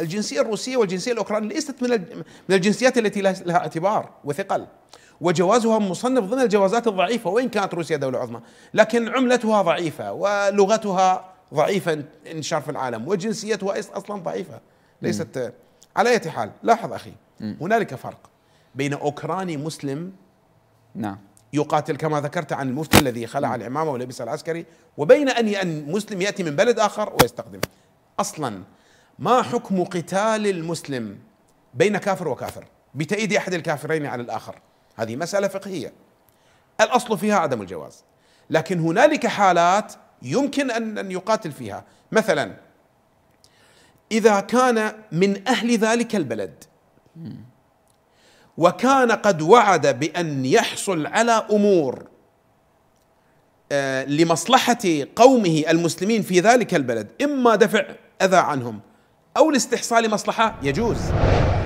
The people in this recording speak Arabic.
الجنسية الروسية والجنسية الأوكرانية ليست من من الجنسيات التي لها اعتبار وثقل وجوازها مصنف ضمن الجوازات الضعيفة وإن كانت روسيا دولة عظمى لكن عملتها ضعيفة ولغتها ضعيفة انتشار في العالم وجنسيتها أصلا ضعيفة ليست على أي حال لاحظ أخي هنالك فرق بين أوكراني مسلم نعم يقاتل كما ذكرت عن المفتي الذي خلع العمامة ولبس العسكري وبين أن مسلم يأتي من بلد آخر ويستخدم أصلا ما حكم قتال المسلم بين كافر وكافر بتأييد أحد الكافرين على الآخر هذه مسألة فقهية الأصل فيها عدم الجواز لكن هنالك حالات يمكن أن يقاتل فيها مثلا إذا كان من أهل ذلك البلد وكان قد وعد بأن يحصل على أمور آه، لمصلحة قومه المسلمين في ذلك البلد إما دفع أذى عنهم أو لاستحصال مصلحة يجوز